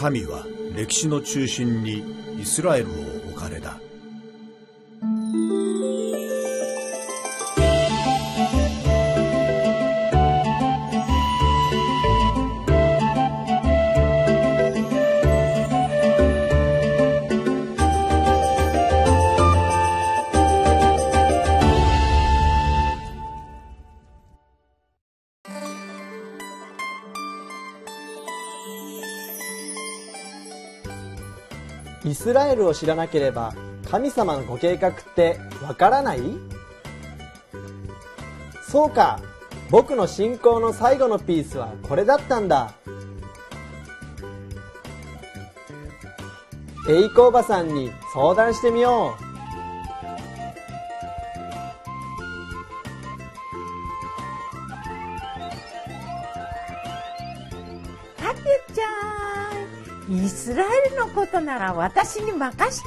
神は歴史の中心にイスラエルを置かれた。ルを知らなければ神様のご計画ってわからないそうか僕の信仰の最後のピースはこれだったんだエイコおばさんに相談してみようはくちゃんイスラエルのことなら私に任し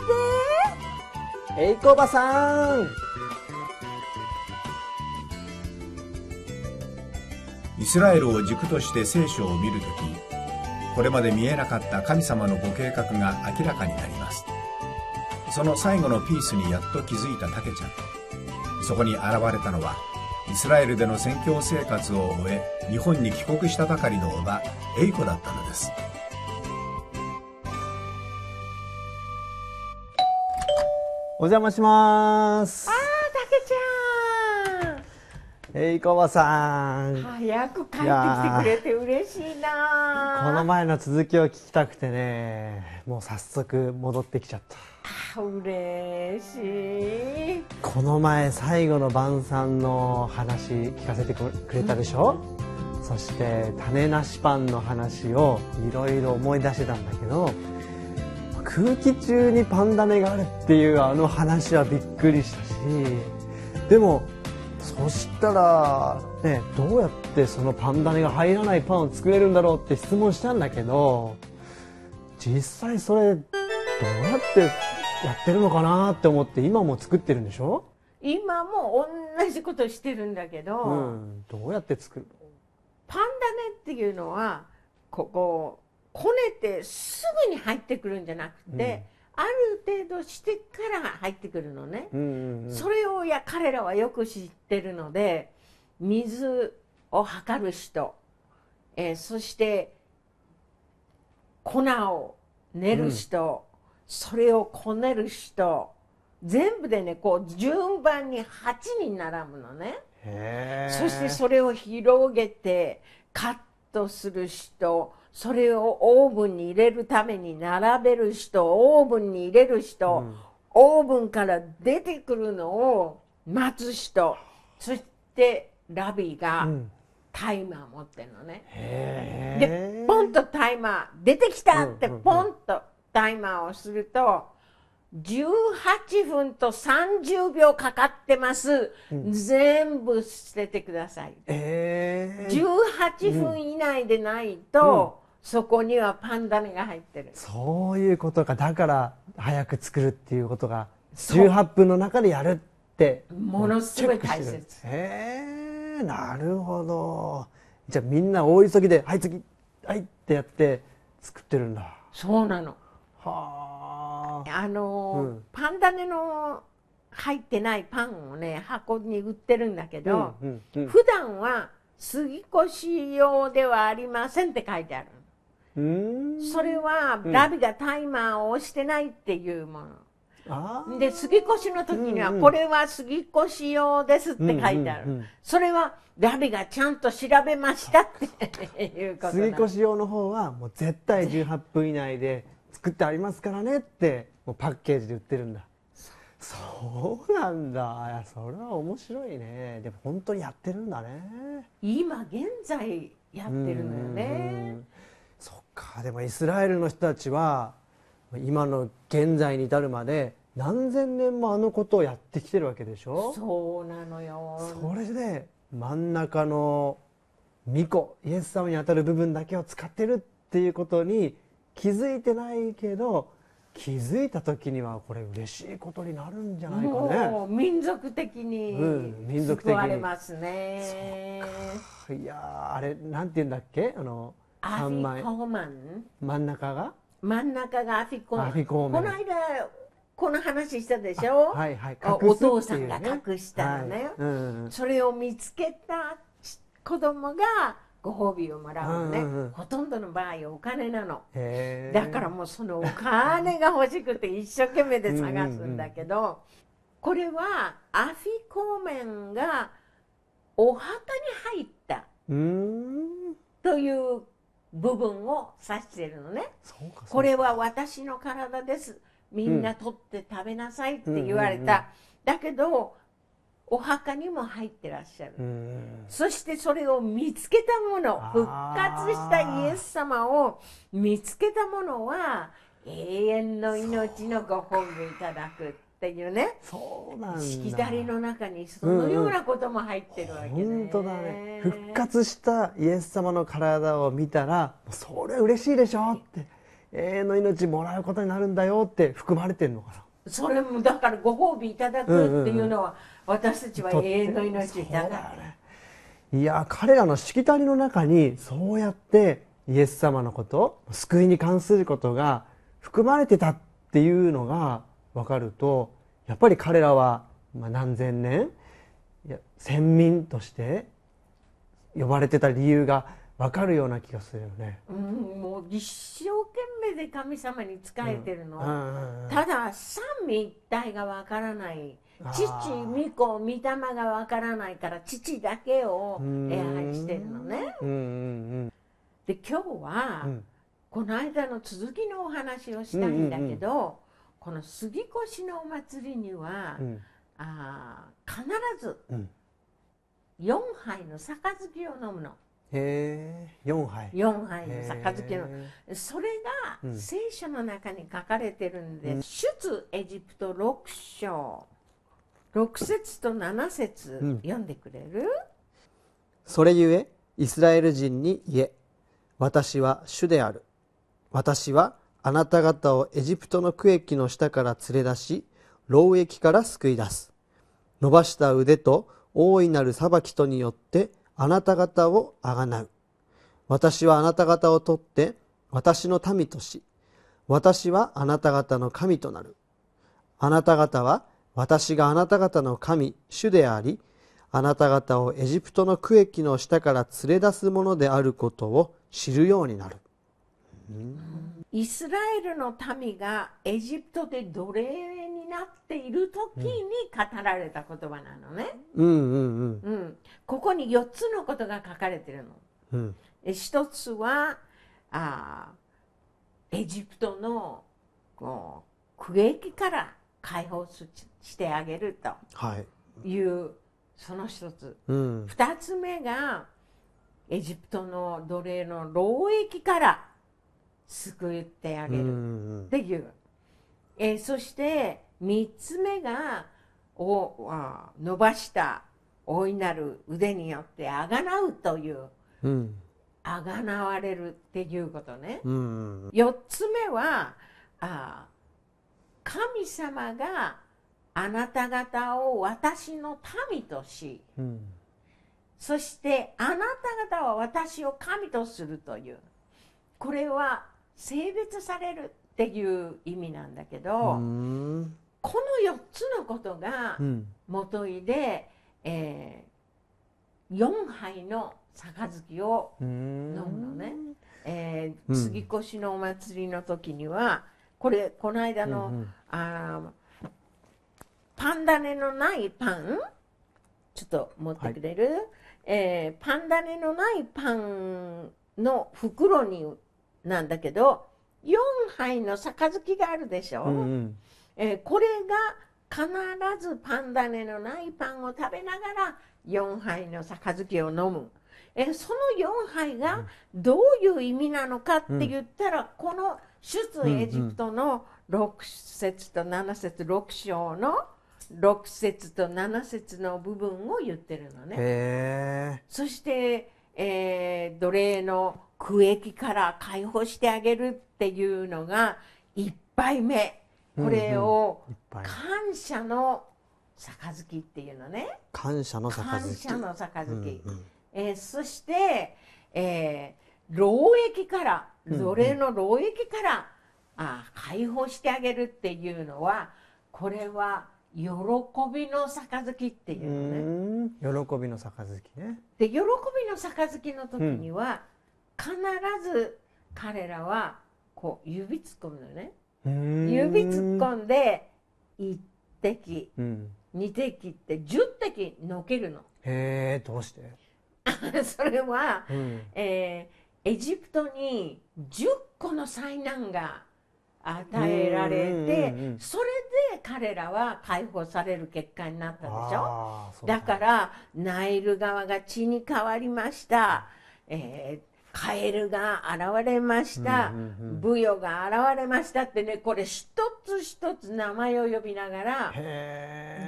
てエイコバさんイスラエルを軸として聖書を見るときこれまで見えなかった神様のご計画が明らかになりますその最後のピースにやっと気づいたたけちゃんそこに現れたのはイスラエルでの宣教生活を終え日本に帰国したばかりのおばエイコだったお邪魔します。ああ、たけちゃん。えいこばさん。早く帰ってきてくれて嬉しいな。この前の続きを聞きたくてね、もう早速戻ってきちゃった。あ嬉しい。この前最後の晩餐の話聞かせてくれたでしょ。うん、そして種なしパンの話をいろいろ思い出してたんだけど。空気中にパンダ目があるっていうあの話はびっくりしたしでもそしたら、ね、どうやってそのパンダ目が入らないパンを作れるんだろうって質問したんだけど実際それどうやってやってるのかなって思って今も作ってるんでしょ今も同じことしてるんだけど、うん、どうやって作るのパンダ目っていうのはこここねてすぐに入ってくるんじゃなくて、うん、ある程度してから入ってくるのね、うんうんうん、それをいや彼らはよく知ってるので水を測る人、えー、そして粉を練る人、うん、それをこねる人全部でねこう順番に8人並ぶのねそしてそれを広げてカットする人それをオーブンに入れるために並べる人オーブンに入れる人、うん、オーブンから出てくるのを待つ人そしてラビがタイマー持ってるのね、うん、でポンとタイマー出てきたってポンとタイマーをすると18分と30秒かかってます、うん、全部捨ててください、えー、18分以内でないと、そこにはパンダネが入ってるそういうことかだから早く作るっていうことが18分の中でやるってものすごい大切へえなるほどじゃあみんな大急ぎで「はい次はい」ってやって作ってるんだそうなのはああの、うん、パンダネの入ってないパンをね箱に売ってるんだけど、うんうんうん、普段は杉越用ではありませんって書いてあるそれはラビがタイマーを押してないっていうもの。で、杉越の時には、これは杉越用ですって書いてある。それは、ラビがちゃんと調べましたって いうこと杉越用の方は、もう絶対18分以内で作ってありますからねって、もうパッケージで売ってるんだ。そうなんだそれは面白いねでも本当にやってるんだね今現在やってるのよね、かでもイスラエルの人たちは今の現在に至るまで何千年もあのことをやってきてるわけでしょそうなのよそれで真ん中の巫女イエス様にあたる部分だけを使ってるっていうことに気づいてないけど気づいた時にはこれ嬉しいことになるんじゃないかね民族的に、うん、民族的救われますねいやあれなんて言うんだっけあのアフィコーマン真ん中が真ん中がアフィコーマンアフィコーマンこの間この話したでしょはいはい、お父さんが隠したのね、はいうん、それを見つけた子供がご褒美をもらうのね、うんうん、ほとんどの場合お金なのだからもうそのお金が欲しくて一生懸命で探すんだけどうん、これはアフィコーメンがお墓に入ったという部分を指してるのねこれは私の体ですみんな取って食べなさいって言われた、だけどお墓にも入ってらっしゃるそしてそれを見つけたもの復活したイエス様を見つけたものは永遠の命のご本具いただくていうねそうなんしきたりの中にそのようなことも入ってるわけね、うんうん、本当だね復活したイエス様の体を見たらそれ嬉しいでしょって永遠の命もらうことになるんだよって含まれてるのかなそれもだからご褒美いただくっていうのは、私たちは永遠の命いただね、いや彼らのしきたりの中にそうやってイエス様のこと救いに関することが含まれてたっていうのが分かるとやっぱり彼らは何千年先民として呼ばれてた理由が分かるような気がするよね。うん、もう一生懸命で神様に仕えてるの、うんうん、ただ三位一体が分からない父御子御霊が分からないから父だけを礼拝してるのね。うんうんうん、で今日は、この間の続きのお話をしたいんだけど、この杉越のお祭りには、うん、あ必ず4杯の杯を飲むの。へえ4杯4杯の杯のそれが聖書の中に書かれてるんで、うん、出エジプト6章6節と7節、読んでくれるそれゆえイスラエル人に言え私は主である私はあなた方をエジプトの区域の下から連れ出し、牢役から救い出す。伸ばした腕と大いなる裁きとによってあなた方をあがなう。私はあなた方を取って私の民とし、私はあなた方の神となる。あなた方は私があなた方の神、主であり、あなた方をエジプトの区域の下から連れ出すものであることを知るようになる。うんイスラエルの民がエジプトで奴隷になっている時に語られた言葉なのね。うんここに4つのことが書かれてるの。うん、1つはあエジプトのこう苦役から解放してあげるという、はい、その1つ。うん、2つ目がエジプトの奴隷の労役から救ってあげるっていう、えそして3つ目があ伸ばした大いなる腕によってあがなうという、うん、あがなわれるっていうことね、うん、4つ目はあ神様があなた方を私の民とし、うん、そしてあなた方は私を神とするというこれは性別されるっていう意味なんだけどこの4つのことが元いで、うん、えー、4杯の杯を飲むのね。えー、杉越のお祭りの時には、これこの間の、うんうん、あパンダネのないパンちょっと持ってくれる、はい、えー、パンダネのないパンの袋になんだけど4杯の杯があるでしょ、うんうん、えー、これが必ずパンダネのないパンを食べながら4杯の杯を飲む。えその4杯がどういう意味なのかって言ったら、うん、この出エジプトの6節と7節6章の6節と7節の部分を言ってるのね。そして、えー、奴隷の苦役から解放してあげるっていうのが一杯目これを感謝の杯っていうのね感謝の杯感謝の杯、うんうん、えー、そして、えー、労役から奴隷の労役から、うんうん、あ解放してあげるっていうのはこれは喜びの杯っていうのね喜びの杯ねで喜びの杯の時には、うん必ず彼らはこう指突っ込むのね指突っ込んで1滴、うん、2滴って10滴のけるのへえどうして それは、うん、えー、エジプトに10個の災難が与えられてそれで彼らは解放される結果になったでしょだからナイル川が血に変わりました、えーカエルが現れました、ブヨが現れましたってねこれ一つ一つ名前を呼びながら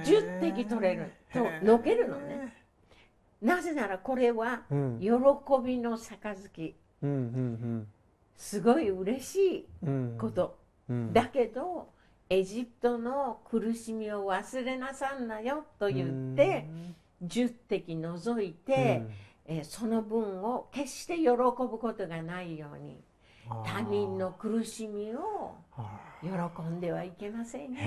10滴取れるとのけるのねなぜならこれは喜びの杯、すごい嬉しいこと、だけどエジプトの苦しみを忘れなさんなよと言って、10滴除いて、うんえその分を決して喜ぶことがないように他人の苦しみを喜んではいけませんよ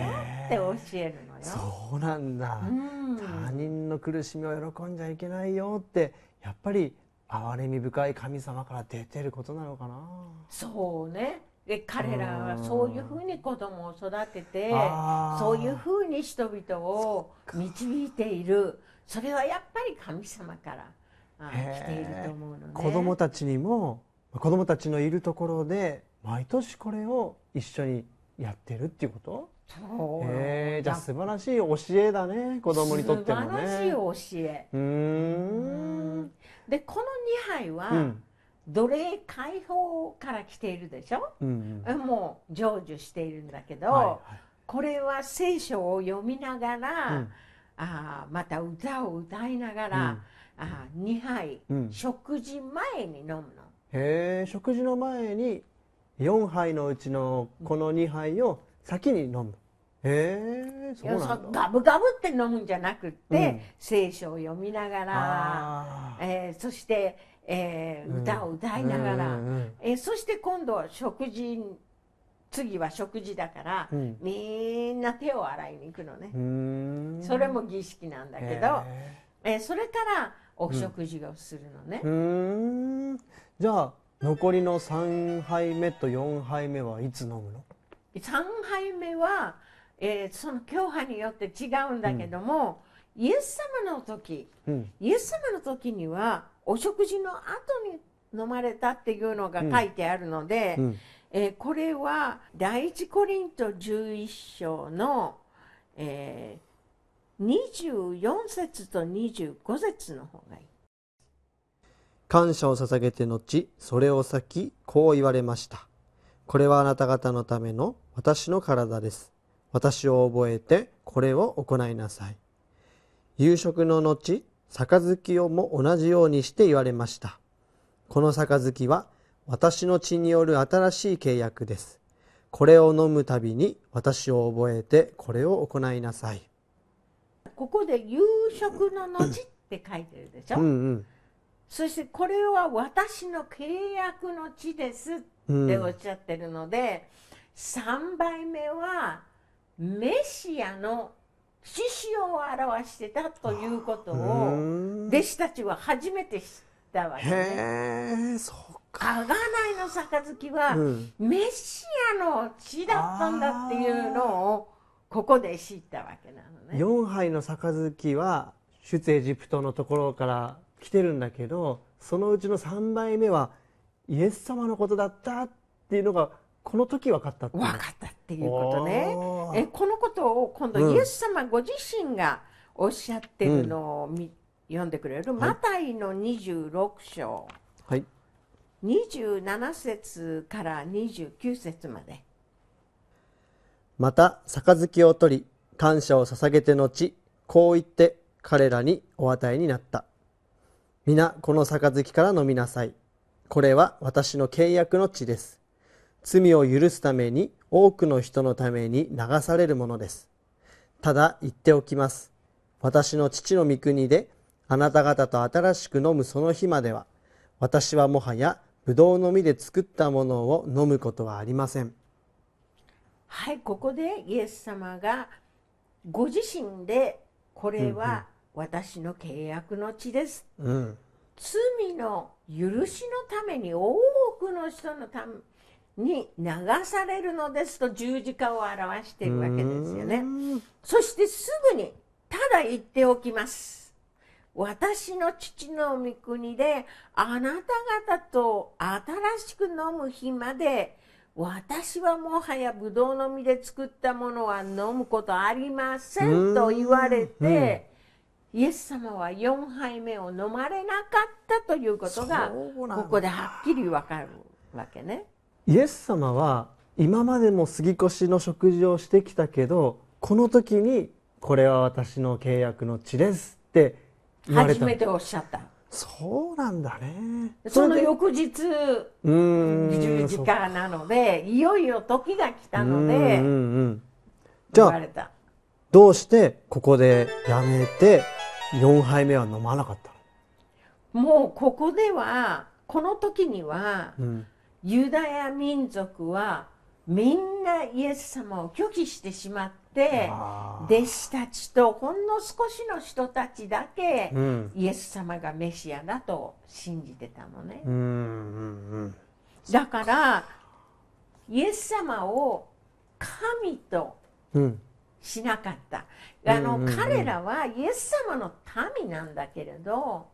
って教えるのよ。そうなんだ、うん、他人の苦しみを喜んじゃいけないよってやっぱり憐れみ深い神様から出てることなのかな。そうねで彼らはそういうふうに子供を育ててそういうふうに人々を導いているそれはやっぱり神様から。来ていると思うので、子どもたちにも子どもたちのいるところで毎年これを一緒にやってるっていうことえじゃあ素晴らしい教えだね子供にとってもね素晴らしい教えうんでこの2杯は、うん、奴隷解放から来ているでしょ、うんうん、もう成就しているんだけど、はいはい、これは聖書を読みながら、うん、あまた歌を歌いながら、うあ2杯、うん、食事前に飲むのへえ食事の前に4杯のうちのこの2杯を先に飲むへえそうなんだガブガブって飲むんじゃなくて、うん、聖書を読みながら、えー、そして、えー、歌を歌いながら、うん、えー、そして今度は食事次は食事だから、うん、みんな手を洗いに行くのねそれも儀式なんだけど、えー、それからお食事をするのね、うん、じゃあ残りの3杯目と4杯目はいつ飲むの ?3 杯目は、えー、その教派によって違うんだけども、うん、イエス様の時、うん、イエス様の時にはお食事の後に飲まれたっていうのが書いてあるので、うん、えー、これは第一コリント11章の、えー、24節と25節の方がいい。感謝を捧げて後、それを先、こう言われました。これはあなた方のための私の体です。私を覚えて、これを行いなさい。夕食の後、杯をも同じようにして言われました。この杯は、私の血による新しい契約です。これを飲むたびに、私を覚えて、これを行いなさい。ここで「夕食の後」って書いてるでしょ、うんうん、そしてこれは私の契約の地ですっておっしゃってるので、うん、3杯目はメシアの獅子を表してたということを弟子たちは初めて知ったわけね。贖いの杯は、メシアの血だったんだっていうのをここで知ったわけなの。ね4杯の杯は出エジプトのところから来てるんだけどそのうちの3杯目はイエス様のことだったっていうのがこの時分かった分かったっていうことねえこのことを今度イエス様ご自身がおっしゃってるのを、うん、読んでくれる、はい、マタイの26章、はい、27節から29節までまた杯を取り感謝を捧げて後、こう言って彼らにお与えになった。皆、この杯から飲みなさい。これは私の契約の血です。罪を許すために、多くの人のために流されるものです。ただ言っておきます。私の父の御国で、あなた方と新しく飲むその日までは、私はもはや、ぶどうの実で作ったものを飲むことはありません。はい、ここでイエス様がご自身でこれは私の契約の地です、うんうん、罪の許しのために多くの人のために流されるのですと十字架を表しているわけですよねそしてすぐにただ言っておきます私の父の御国であなた方と新しく飲む日まで私はもはやブドウの実で作ったものは飲むことありませんと言われて、イエス様は4杯目を飲まれなかったということがここではっきりわかるわけねイエス様は今までも杉越の食事をしてきたけどこの時に「これは私の契約の地です」って言われた初めておっしゃったそうなんだねその翌日10時からなのでいよいよ時が来たので、うん、じゃあどうしてここでやめて4杯目は飲まなかったもうここではこの時には、うん、ユダヤ民族はみんなイエス様を拒否してしまってて弟子たちとほんの少しの人たちだけ、うん、イエス様がメシアだと信じてたのね。うんうんうん、だからイエス様を神としなかった。うん、あの、うんうん、彼らはイエス様の民なんだけれど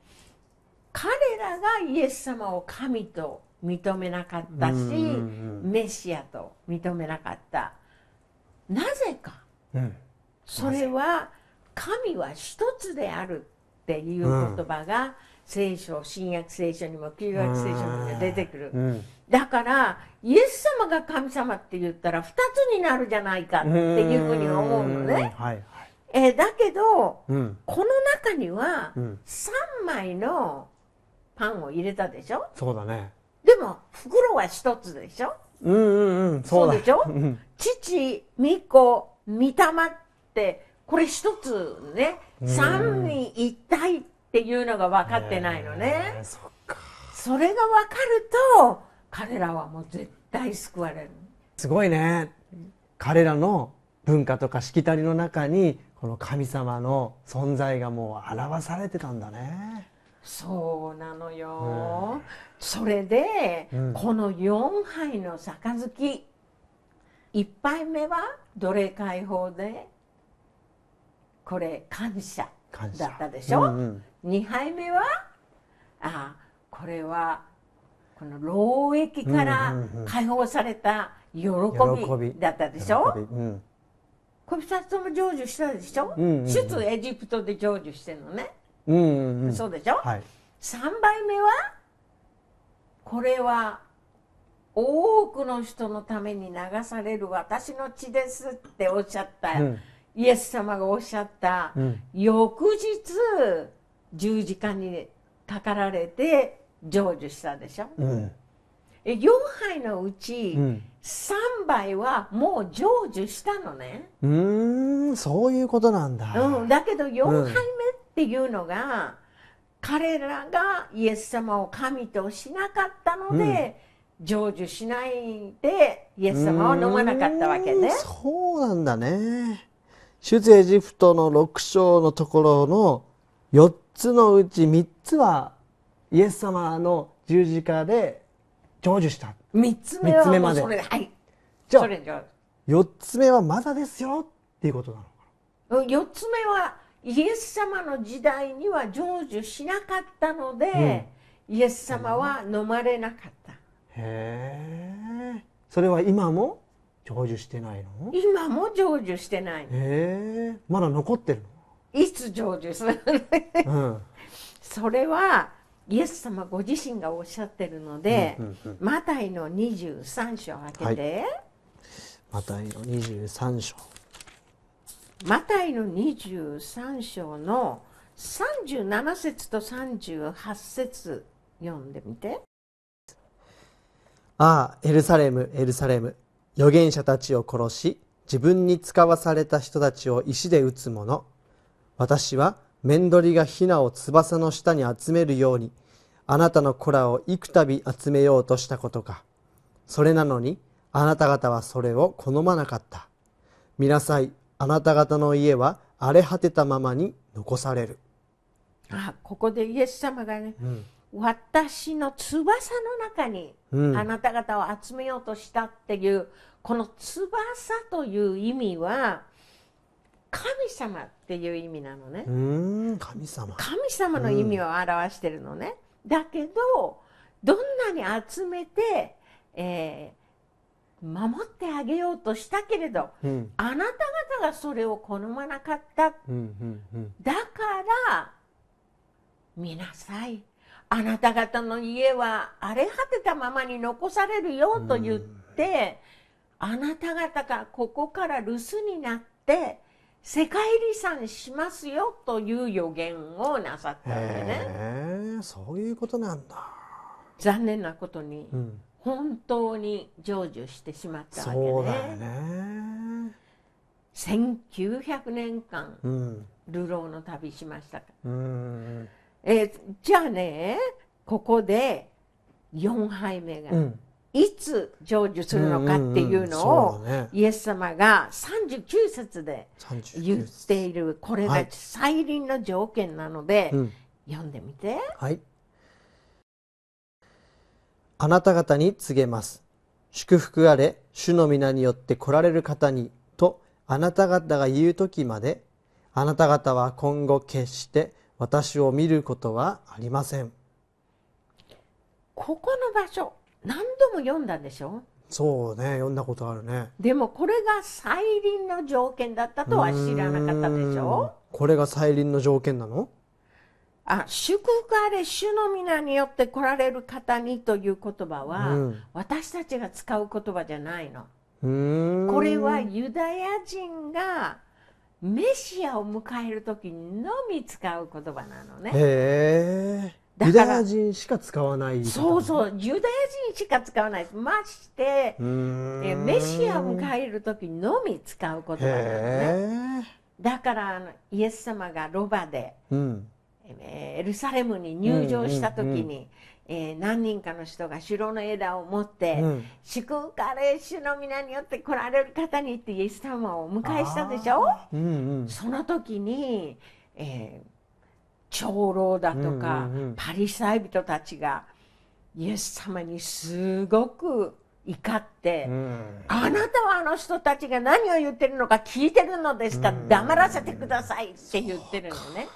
彼らがイエス様を神と認めなかったし、うんうんうん、メシアと認めなかった。なぜかそれは神は一つであるっていう言葉が聖書、新約聖書にも旧約聖書にも出てくる、だからイエス様が神様って言ったら二つになるじゃないかっていうふうに思うのね。はい、えだけど、うん、この中には3枚のパンを入れたでしょそうだねでも袋は一つでしょうんうんうんそうでしょ、父、巫女、御霊ってこれ一つね三位一体っていうのが分かってないのね、そそれが分かると彼らはもう絶対救われるすごいね彼らの文化とかしきたりの中にこの神様の存在がもう表されてたんだねそうなのよ、うん、それで、うん、この4杯の杯一杯目は奴隷解放でこれ感謝だったでしょ、うんうん、杯目はあこれはこの労役から解放された喜びだったでしょ、うんうんうん、小木さんも成就したでしょ、うんうんうん、出エジプトで成就してるのね、うんうんうん、そうでしょ、はい、杯目はこれは多くの人のために流される私の血ですっておっしゃった、うん、イエス様がおっしゃった、うん、翌日十字架にかかられて成就したでしょ。うん、4杯のうち、3杯はもう成就したのね。うんそういうことなんだ。うん、だけど4杯目っていうのが、彼らがイエス様を神としなかったので、成就しないでイエス様を飲まなかったわけね。うそうなんだね。出エジプトの6章のところの4つのうち3つはイエス様の十字架で成就した。3つ目はもうそれで。はい。じゃあ、4つ目はまだですよっていうことなのか4つ目はイエス様の時代には成就しなかったので、うん、イエス様は飲まれなかった。へえそれは今も成就してないの今も成就してないへえまだ残ってるのいつ成就するの、うん、それはイエス様ご自身がおっしゃってるので、うんうんうん、マタイの23章開けて、はい、マタイの23章マタイの23章の37節と38節読んでみて。ああエルサレムエルサレム預言者たちを殺し自分に使わされた人たちを石で打つ者私は面取りがヒナを翼の下に集めるようにあなたの子らを幾度集めようとしたことかそれなのにあなた方はそれを好まなかった見なさいあなた方の家は荒れ果てたままに残されるあここでイエス様がね、うん、私の翼の中にあなた方を集めようとしたっていう、うん、この翼という意味は神様っていう意味なのね神様神様の意味を表してるのね、うん、だけどどんなに集めて、えー、守ってあげようとしたけれど、うん、あなた方がそれを好まなかった、だから見なさいあなた方の家は荒れ果てたままに残されるよと言って、あなた方がここから留守になって世界遺産しますよという予言をなさったわけね。そういうことなんだ。残念なことに、うん、本当に成就してしまったわけね。そうだよね。1900年間、うん、流浪の旅しましたから。うんえー、じゃあねここで4杯目が、いつ成就するのかっていうのを、イエス様が39節で言っているこれが再臨の条件なので、読んでみて、はい、あなた方に告げます祝福あれ主の皆によって来られる方にとあなた方が言う時まであなた方は今後決して私を見ることはありませんここの場所何度も読んだんでしょそうね読んだことあるねでもこれが再臨の条件だったとは知らなかったでしょうこれが再臨の条件なのあ祝福あれ主の皆によって来られる方にという言葉は、うん、私たちが使う言葉じゃないのこれはユダヤ人がメシアを迎える時のみ使う言葉なのね。へユダヤ人しか使わないそうそうユダヤ人しか使わないましてえメシアを迎える時のみ使う言葉なのねだからあの、イエス様がロバで、うん、えエルサレムに入場した時に、えー、何人かの人が城の枝を持って「祝福あれ主の皆によって来られる方に」ってイエス様をお迎えしたでしょ、うんうん、その時に、えー、長老だとか、うんうんうん、パリサイ人たちがイエス様にすごく怒って、うん、あなたはあの人たちが何を言ってるのか聞いてるのですか、黙らせてくださいって言ってるのね。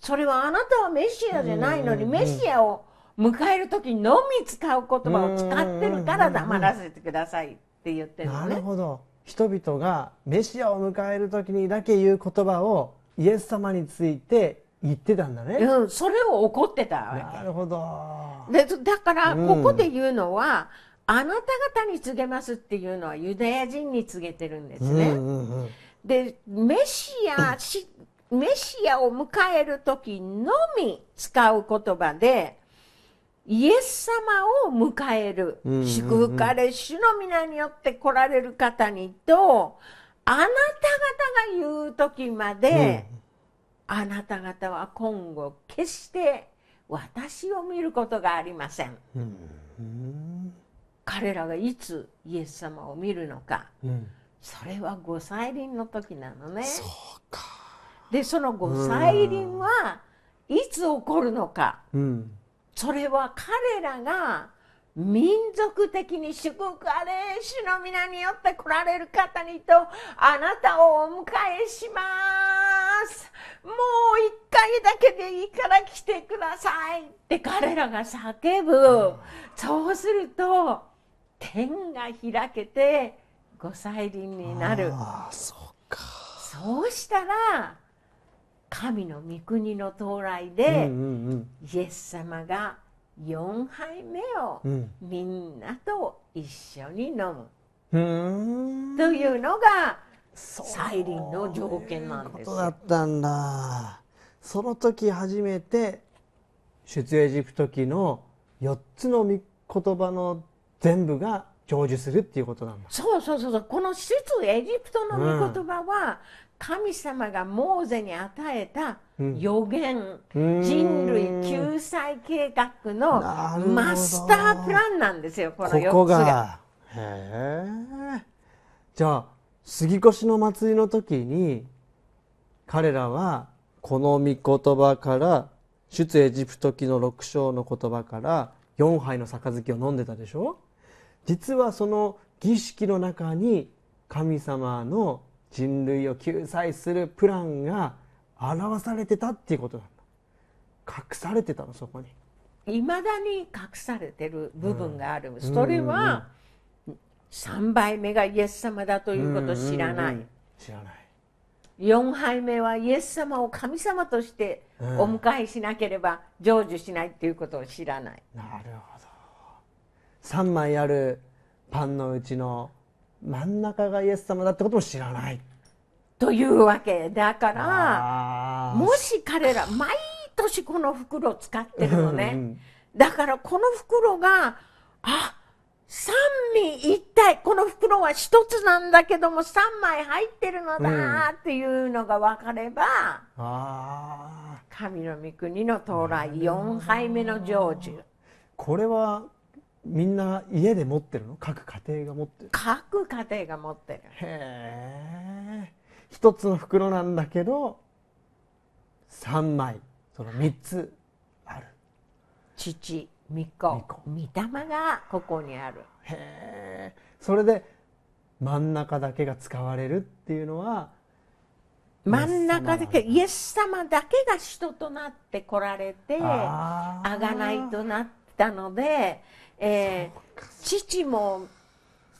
それはあなたはメシアじゃないのに、メシアを迎える時のみ使う言葉を使ってるから黙らせてくださいって言ってるのね。なるほど人々がメシアを迎える時にだけ言う言葉をイエス様について言ってたんだね、うん、それを怒ってたなるほどでだからここで言うのは、うん、あなた方に告げますっていうのはユダヤ人に告げてるんですね、うんうんうん、でメシアしメシアを迎える時のみ使う言葉でイエス様を迎える、祝福あれ主の皆によって来られる方にとあなた方が言う時まで、あなた方は今後決して私を見ることがありません、彼らがいつイエス様を見るのか、それはご再臨の時なのねでそのご再臨はいつ起こるのか、それは彼らが民族的に祝福あれ主の皆によって来られる方にとあなたをお迎えしますもう一回だけでいいから来てくださいって彼らが叫ぶそうすると天が開けてご再臨になるそうしたら神の御国の到来で、イエス様が4杯目をみんなと一緒に飲む、というのが再臨の条件なんです。ううだったんだその時初めて出エジプト記の4つの御言葉の全部が成就するっていうことなんだそうそうそうそうこの出エジプトの御言葉は、神様がモーゼに与えた予言、うん、人類救済計画のマスタープランなんですよこの4つが。ここがへじゃあ杉越の祭りの時に彼らはこの御言葉から出エジプト記の6章の言葉から4杯の杯を飲んでたでしょ実はその儀式の中に神様の人類を救済するプランが表されてたっていうことなんだ隠されてたのそこにいまだに隠されてる部分がある、うん、それは、3杯目がイエス様だということを知らない、うんうんうん、知らない4杯目はイエス様を神様としてお迎えしなければ成就しないということを知らない、なるほど3枚あるパンのうちの真ん中がイエス様だってことも知らないというわけだからもし彼ら毎年この袋使ってるのねうん、だからこの袋があ三味一体この袋は一つなんだけども3枚入ってるのだっていうのが分かれば、うん、神の御国の到来4杯目の成就これはみんな家で持ってるの各家庭が持ってる各家庭が持ってるへえ一つの袋なんだけど3枚その3つある父巫女御霊がここにあるへえそれで真ん中だけが使われるっていうのは真ん中だけイエス様だけが人となって来られてあがないとなったのでえー、父も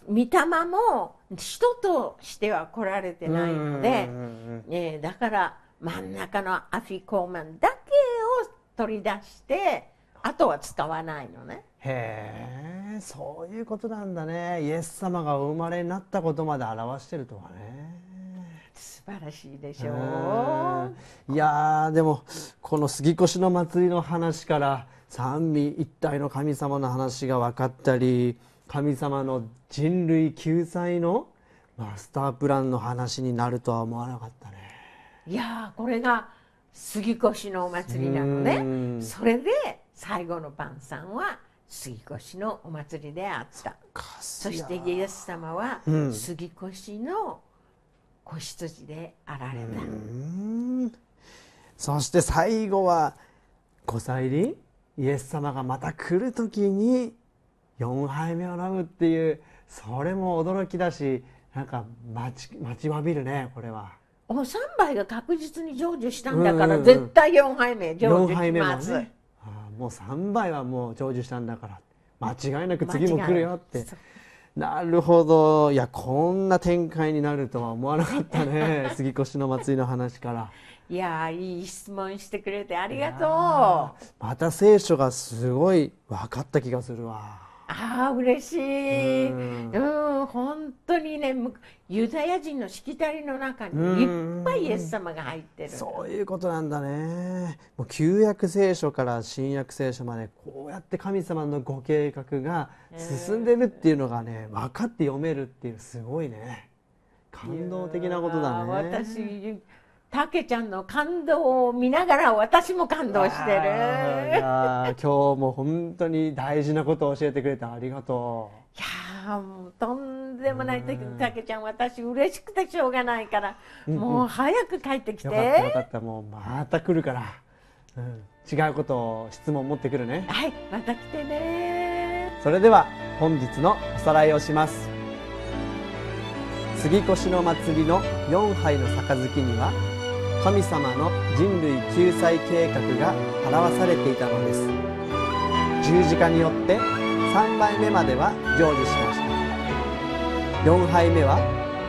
御霊も人としては来られてないので、えだから真ん中のアフィコーマンだけを取り出してあとは使わないのね。へえそういうことなんだねイエス様がお生まれになったことまで表してるとはね。素晴らしいでしょういやでもこの杉越の祭りの話から三位一体の神様の話が分かったり神様の人類救済のマスタープランの話になるとは思わなかったね。いやこれが杉越のお祭りなのねそれで最後の晩餐は杉越のお祭りであったそしてイエス様は杉越の子羊であられた、そして最後は5歳りイエス様がまた来る時に4杯目を飲むっていうそれも驚きだしなんか待ち待ちわびるねこれは。お3杯が確実に成就したんだから、絶対4杯目成就します。ね、あもう3杯はもう成就したんだから間違いなく次も来るよって。なるほどいやこんな展開になるとは思わなかったね 杉越の祭りの話から。いやいい質問してくれてありがとうまた聖書がすごい分かった気がするわああ嬉しいうん本当にねユダヤ人のしきたりの中にいっぱいイエス様が入ってるそういうことなんだねもう旧約聖書から新約聖書までこうやって神様のご計画が進んでるっていうのがね分かって読めるっていうすごいね感動的なことだね私たけちゃんの感動を見ながら私も感動してる今日も本当に大事なことを教えてくれてありがとういやもうとんでもない時たけちゃん私嬉しくてしょうがないから、もう早く帰ってきてよかったよかったもうまた来るから、うん、違うことを質問持ってくるねはいまた来てねそれでは本日のおさらいをします杉越の祭りの4杯の杯には神様の人類救済計画が表されていたのです十字架によって3杯目までは成就しました4杯目は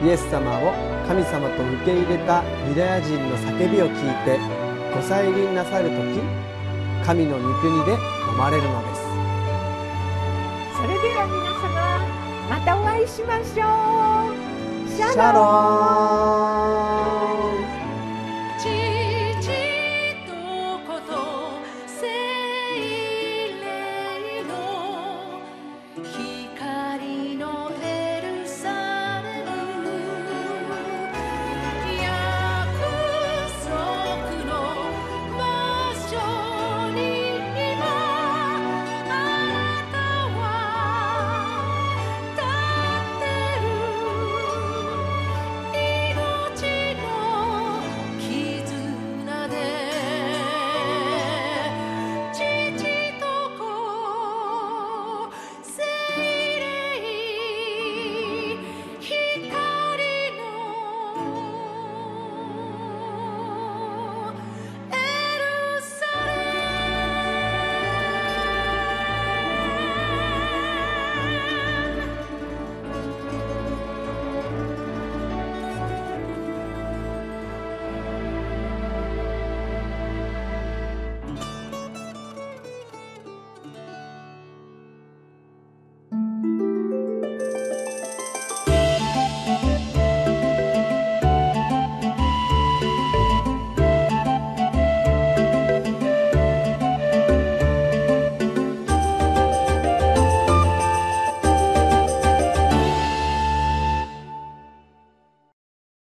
イエス様を神様と受け入れたユダヤ人の叫びを聞いてご再臨なさる時神の御国で生まれるのですそれでは皆様またお会いしましょうシャロー